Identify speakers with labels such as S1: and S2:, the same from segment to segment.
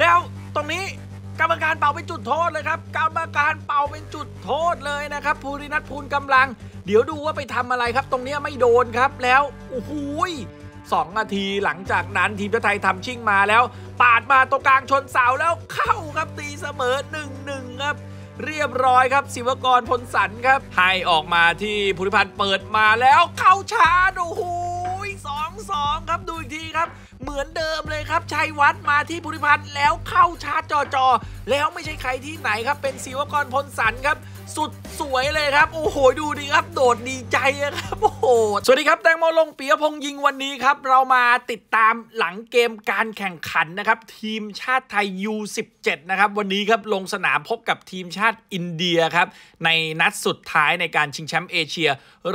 S1: แล้วตรงนี้กรรมการเป่าเป็นจุดโทษเลยครับ กรรมการเป่าเป็นจุดโทษเลยนะครับ ภูรินัทพูนกำลัง เดี๋ยวดูว่าไปทำอะไรครับ ตรงนี้ไม่โดนครับแล้วโอ้โหสองนาทีหลังจากนั้นทีมชาติไทยทำชิ่งมาแล้ว ปาดมาตรงกลางชนเสาแล้วเข้าครับตีเสมอ1นึครับ เรียบร้อยครับศิวกรพลสันครับให้ออกมาที่ภูริพันธ์เปิดมาแล้ว เข้าชาร์โอ้โหสองสองครับดูอีกทีครับเหมือนเดิมเลยครับชัยวัฒน์มาที่ภูริพันธ์แล้วเข้าชาร์จจอแล้วไม่ใช่ใครที่ไหนครับ เป็นศิวกรพลสันครับ สุดสวยเลยครับโอ้โห ดูดีครับ โดดดีใจครับโอ้โหสวัสดีครับแตงโมลงปียพงยิงวันนี้ครับ เรามาติดตามหลังเกมการแข่งขัน นะครับ ทีมชาติไทย U17 นะครับ วันนี้ครับลงสนามพบกับทีมชาติอินเดียครับ ในนัดสุดท้ายในการชิงแชมป์เอเชีย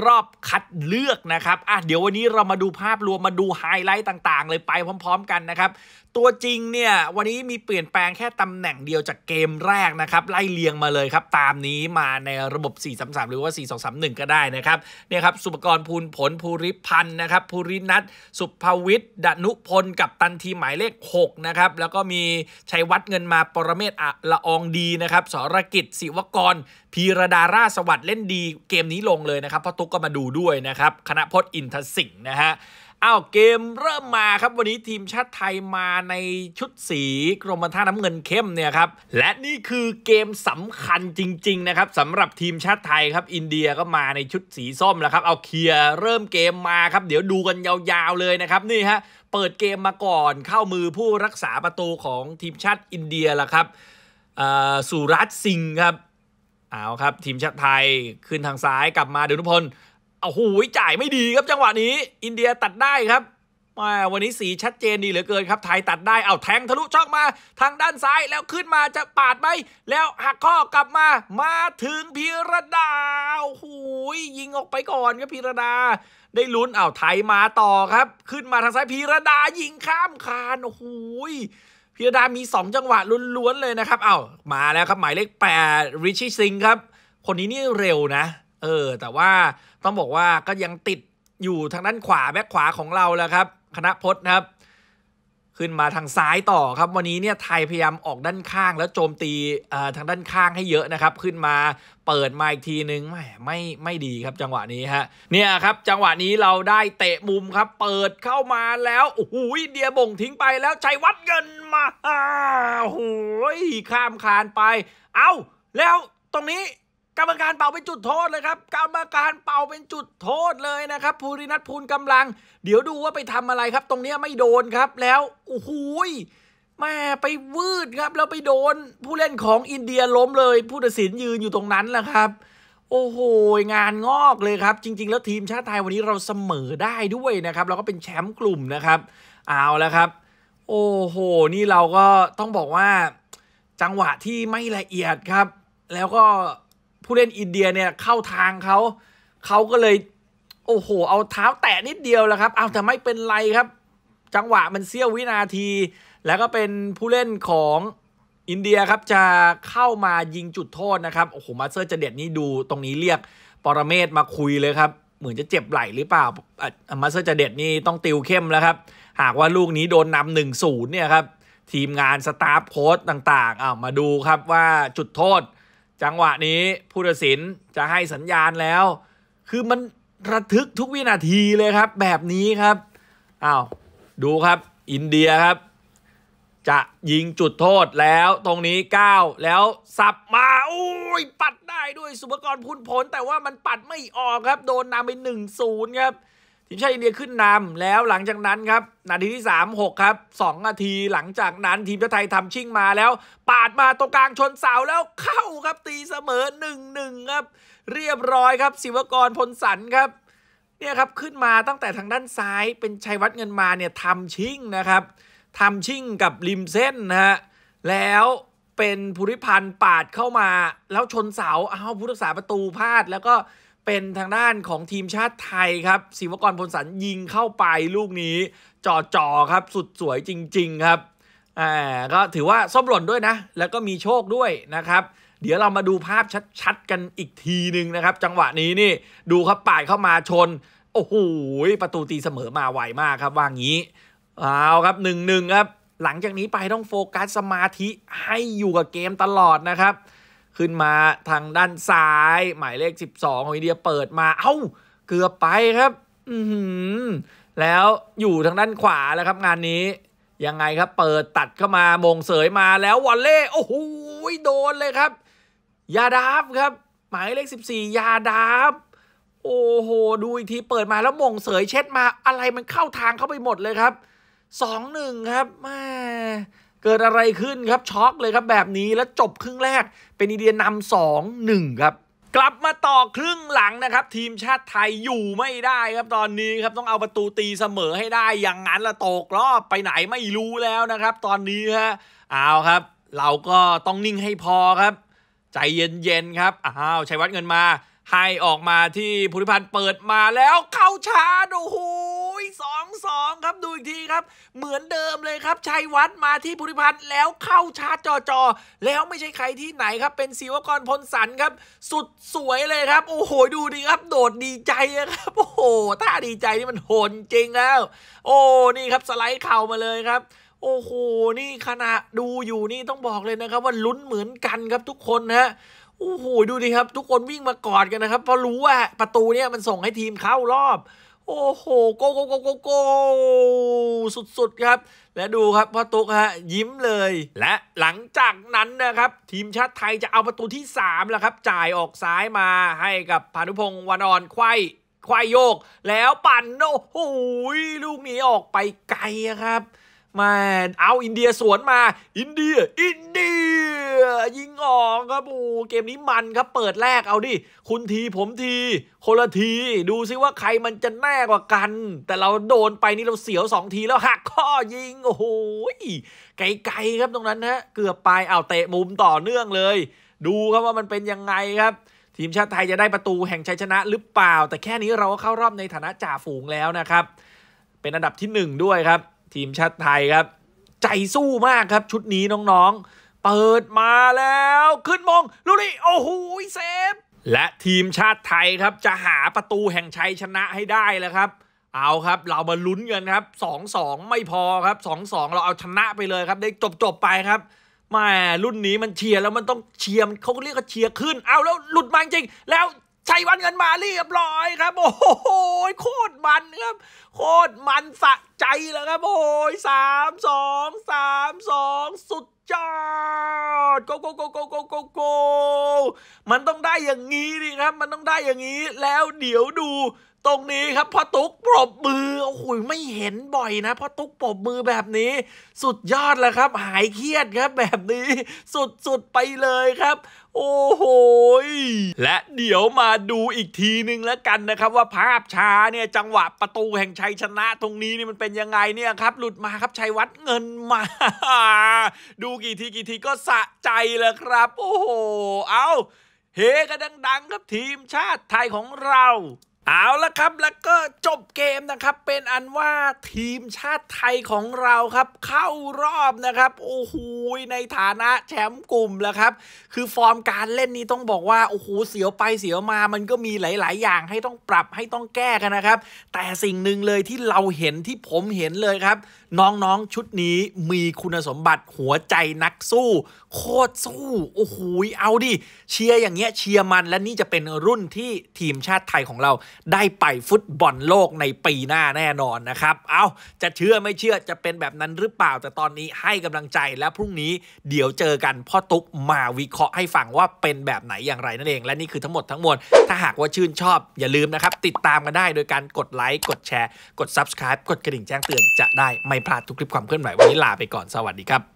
S1: รอบคัดเลือกนะครับอ่ะเดี๋ยววันนี้เรามาดูภาพรวมมาดูไฮไลท์ต่างๆ เลยไปพร้อม ๆกันนะครับตัวจริงเนี่ยวันนี้มีเปลี่ยนแปลงแค่ตำแหน่งเดียวยวจากเกมแรกนะครับ ไล่เลียงมาเลยครับ ตามนี้มาในระบบ 4-3-3 หรือว่า 4-2-3-1 ก็ได้นะครับเนี่ยครับสุปกรณ์ภูลผลภูริพันธ์นะครับภูรินัท สุภวิทย์ ดนุพล กับตันทีหมายเลข 6 นะครับ แล้วก็มีชัยวัฒน์เงินมาปรเมศอละอองดีนะครับสรกิจศิวกร พีรดาราสวัสดิ์เล่นดีเกมนี้ลงเลยนะครับพ่อตุ๊กก็มาดูด้วยนะครับคณะพจน์อินทสิงห์นะฮะอ้าวเกมเริ่มมาครับ วันนี้ทีมชาติไทยมาในชุดสีกรมท่าน้ำเงินเข้มเนี่ยครับและนี่คือเกมสำคัญจริงๆนะครับสำหรับทีมชาติไทยครับอินเดียก็มาในชุดสีส้มแล้วครับเอาเคลียร์เริ่มเกมมาครับเดี๋ยวดูกันยาวๆเลยนะครับนี่ฮะเปิดเกมมาก่อนเข้ามือผู้รักษาประตูของทีมชาติอินเดียและครับสุรัตสิงห์ครับเอาครับ ทีมชาติไทยขึ้นทางซ้ายกลับมาเดี๋ยวนุพลโอ้โหจ่ายไม่ดีครับจังหวะนี้ อินเดียตัดได้ครับมาวันนี้สีชัดเจนดีเหลือเกินครับ ไทยตัดได้ เอาแทงทะลุช่องมาทางด้านซ้ายแล้วขึ้นมาจะปาดไหมแล้วหักข้อกลับมา มาถึงพีรดาโอ้โหยิงออกไปก่อนครับพีรดา ได้ลุ้นเอาไทยมาต่อครับ ขึ้นมาทางซ้ายพีรดายิงข้ามคานโอ้โหพีรดา มี 2 จังหวะล้วนๆเลยนะครับ เอามาแล้วครับหมายเลข8ริชชี่ซิงครับ คนนี้นี่เร็วนะ เออ แต่ว่าต้องบอกว่าก็ยังติดอยู่ทางด้านขวาแบ็คขวาของเราแล้วครับ คณะพจน์นะครับ ขึ้นมาทางซ้ายต่อครับวันนี้เนี่ยไทยพยายามออกด้านข้าง แล้วโจมตีทางด้านข้างให้เยอะนะครับ ขึ้นมาเปิดมาอีกทีนึงไม่ไม่ไม่ดีครับจังหวะนี้ฮะเนี่ยครับ จังหวะนี้เราได้เตะมุมครับเปิดเข้ามาแล้วโอ้โหเดียบ่งทิ้งไปแล้วชัยวัดเงินมาโอ้โหข้ามคานไป เอา้าแล้วตรงนี้กรรมการเป่าเป็นจุดโทษเลยครับ กรรมการเป่าเป็นจุดโทษเลยนะครับภูรินัทพูนกำลัง เดี๋ยวดูว่าไปทำอะไรครับ ตรงนี้ไม่โดนครับแล้วโอ้โหแม่ไปวืดครับแล้วไปโดนผู้เล่นของอินเดียล้มเลยผู้ตัดสินยืนอยู่ตรงนั้นแหละครับ โอ้โหงานงอกเลยครับ จริง ๆ แล้วทีมชาติไทยวันนี้เราเสมอได้ด้วยนะครับเราก็เป็นแชมป์กลุ่มนะครับ เอาแล้วครับ โอ้โหนี่เราก็ต้องบอกว่าจังหวะที่ไม่ละเอียดครับ แล้วก็ผู้เล่นอินเดียเนี่ยเข้าทางเขาเขาก็เลยโอ้โหเอาเท้าแตะนิดเดียวแล้วครับเอาแต่ไม่เป็นไรครับ จังหวะมันเสี้ยววินาที แล้วก็เป็นผู้เล่นของอินเดียครับ จะเข้ามายิงจุดโทษนะครับโอ้โหมาสเตอร์จะเด็ดนี่ดูตรงนี้เรียกปรเมศมาคุยเลยครับ เหมือนจะเจ็บไหลหรือเปล่า มาสเตอร์จะเด็ดนี่ต้องติวเข้มแล้วครับ หากว่าลูกนี้โดนนำหนึ่งศูนย์เนี่ยครับทีมงานสตาฟโค้ดต่างๆอ้าวมาดูครับว่าจุดโทษจังหวะนี้ ผู้ตัดสินจะให้สัญญาณแล้ว คือมันระทึกทุกวินาทีเลยครับ แบบนี้ครับอ้าวดูครับอินเดียครับ จะยิงจุดโทษแล้ว ตรงนี้ 9 แล้ว สับมาอุ้ย ปัดได้ด้วย สุภกรพุ่นผล แต่ว่ามันปัดไม่ออกครับ โดนนำไป1-0ครับทีมชาติอินเดียขึ้นนำแล้วหลังจากนั้นครับนาทีที่3 6ครับ2 นาทีหลังจากนั้นทีมชาติไทยทำชิ่งมาแล้ว ปาดมาตรงกลางชนเสาแล้วเข้าครับตีเสมอ1นึงครับเรียบร้อยครับศิวกรพลสันครับเนี่ยครับขึ้นมาตั้งแต่ทางด้านซ้าย เป็นชัยวัฒน์เงินมาเนี่ยทำชิ่งนะครับทำชิ่งกับริมเส้นนะฮะแล้วเป็นภูริพันธ์ปาดเข้ามา แล้วชนเสาเอ้าผู้รักษาประตูพลาดแล้วก็เป็นทางด้านของทีมชาติไทยครับศิวกรพลสันยิงเข้าไปลูกนี้ จ่อจ่อครับสุดสวยจริงๆ ครับอ่าก็ถือว่าส้มหล่นด้วยนะ แล้วก็มีโชคด้วยนะครับ เดี๋ยวเรามาดูภาพชัดๆกันอีกทีหนึ่งนะครับ จังหวะนี้นี่ดูครับป่ายเข้ามาชนโอ้โหประตูตีเสมอมาไวมากครับว่างี้เอาครับหนึ่งหนึ่งครับ หลังจากนี้ไปต้องโฟกัสสมาธิให้อยู่กับเกมตลอดนะครับขึ้นมาทางด้านซ้าย หมายเลข 12ของอินเดียเปิดมาเอา้า เกือบไปครับอืแล้วอยู่ทางด้านขวาแล้วครับ งานนี้ ยังไงครับ เปิดตัดเข้ามา มงเสยมาแล้ววอลเล่โอ้โหโดนเลยครับ ยาดาฟครับ หมายเลข14ยาดาฟโอ้โห ดูอีกทีเปิดมาแล้วมงเสยเช็ดมาอะไรมันเข้าทางเข้าไปหมดเลยครับ2-1ครับแม่เกิดอะไรขึ้นครับช็อกเลยครับแบบนี้แล้วจบครึ่งแรก เป็นอินเดียนำสองหนึ่งครับ กลับมาต่อครึ่งหลังนะครับทีมชาติไทยอยู่ไม่ได้ครับตอนนี้ครับต้องเอาประตูตีเสมอให้ได้อย่างนั้นละตกรอบไปไหนไม่รู้แล้วนะครับ ตอนนี้ฮะเอาครับ เราก็ต้องนิ่งให้พอครับ ใจเย็นๆครับอ้าวชัยวัฒน์เงินมาให้ออกมาที่ภูริพันธ์เปิดมาแล้วเข้าชาโอ้โหสสององครับดูอีกทีครับ เหมือนเดิมเลยครับ ชัยวัฒน์มาที่ภูริพันธ์แล้วเข้าชาร์จจอจอแล้วไม่ใช่ใครที่ไหนครับเป็นศิวกรพลสันครับสุดสวยเลยครับโอ้โห ดูดีครับโดดดีใจครับโอ้โหท่าดีใจนี่มันโหนจริงแล้ว โอ้นี่ครับสไลด์เข่ามาเลยครับ โอ้โหนี่ขณะดูอยู่นี่ต้องบอกเลยนะครับว่าลุ้นเหมือนกันครับทุกคนนะโอ้โหดูดิครับ ทุกคนวิ่งมากอดกันนะครับเพราะรู้ว่าประตูเนี่ยมันส่งให้ทีมเข้ารอบโอ้โหโกโกโกโกโกสุดๆ ครับ และดูครับพ่อตุ๊กฮะยิ้มเลย และหลังจากนั้นนะครับทีมชาติไทยจะเอาประตูที่3แล้วครับจ่ายออกซ้ายมาให้กับพานุพงศ์วันอนควายควายโยก แล้วปั่นโอ้โหลูกนี้ออกไปไกลครับมาเอาอินเดียสวนมา อินเดียอินเดียยิงออกครับโอ้เกมนี้มันครับ เปิดแรกเอาดิ คุณทีผมที คนละที ดูซิว่าใครมันจะแน่กว่ากัน แต่เราโดนไปนี่เราเสียว2ทีแล้วหักข้อยิงโอ้โหไกลๆครับตรงนั้นฮะเกือบไปเอาเตะมุมต่อเนื่องเลย ดูครับว่ามันเป็นยังไงครับ ทีมชาติไทยจะได้ประตูแห่งชัยชนะหรือเปล่า แต่แค่นี้เราก็เข้ารอบในฐานะจ่าฝูงแล้วนะครับ เป็นอันดับที่ 1 ด้วยครับ ทีมชาติไทยครับใจสู้มากครับชุดนี้น้องๆเปิดมาแล้วขึ้นมงลุลี่โอ้โหเซฟ และทีมชาติไทยครับจะหาประตูแห่งชัยชนะให้ได้แล้วครับเอาครับเรามาลุ้นกันครับ2งไม่พอครับ2งเราเอาชนะไปเลยครับ ได้จบจบไปครับม่รุ่นนี้มันเชียร์แล้วมันต้องเชียร์เขาเรียกว่าเชียร์ขึ้น เอาแล้วหลุดมาจริงแล้วชัยวันเงินมา เรียบร้อยครับโอ้โหโคตรมันครับโคตรมันสะใจแล้วครับโอ้ยสามสองสามสองสุดยอดโกโกโกโกโกโกโกมันต้องได้อย่างนี้ดิครับมันต้องได้อย่างนี้ แล้วเดี๋ยวดูตรงนี้ครับพ่อตุ๊กปรบมือ โอ้โหไม่เห็นบ่อยนะพ่อตุ๊กปรบมือแบบนี้ สุดยอดแล้วครับ หายเครียดครับ แบบนี้ สุดๆไปเลยครับโอ้โห และเดี๋ยวมาดูอีกทีนึงแล้วกันนะครับว่าภาพช้าเนี่ย จังหวะประตูแห่งชัยชนะตรงนี้นี่มันเป็นยังไงเนี่ยครับ หลุดมาครับชัยวัดเงินมา ดูกี่ทีกี่ทีก็สะใจแล้วครับ โอ้โห เอาเฮกันดังๆ ครับทีมชาติไทยของเราเอาละครับ แล้วก็จบเกมนะครับเป็นอันว่าทีมชาติไทยของเราครับเข้ารอบนะครับโอ้โหในฐานะแชมป์กลุ่มแล้วครับ คือฟอร์มการเล่นนี้ต้องบอกว่าโอ้โหเสียวไปเสียวมามันก็มีหลาย ๆ อย่างให้ต้องปรับให้ต้องแก้กันนะครับ แต่สิ่งหนึ่งเลยที่เราเห็นที่ผมเห็นเลยครับ น้อง ๆ ชุดนี้มีคุณสมบัติหัวใจนักสู้ โคตรสู้โอ้โหเอาดิเชียร์อย่างเงี้ยเชียร์มันและนี่จะเป็นรุ่นที่ทีมชาติไทยของเราได้ไปฟุตบอลโลกในปีหน้าแน่นอนนะครับ เอาจะเชื่อไม่เชื่อจะเป็นแบบนั้นหรือเปล่าแต่ตอนนี้ให้กำลังใจแล้วพรุ่งนี้เดี๋ยวเจอกันพ่อตุ๊กมาวิเคราะห์ให้ฟังว่าเป็นแบบไหนอย่างไรนั่นเอง และนี่คือทั้งหมดทั้งมวลถ้าหากว่าชื่นชอบ อย่าลืมนะครับ ติดตามกันได้โดยการกดไลค์กดแชร์กด subscribe กดกระดิ่งแจ้งเตือนจะได้ไม่พลาดทุกคลิปความเคลื่อนไหววันนี้ลาไปก่อนสวัสดีครับ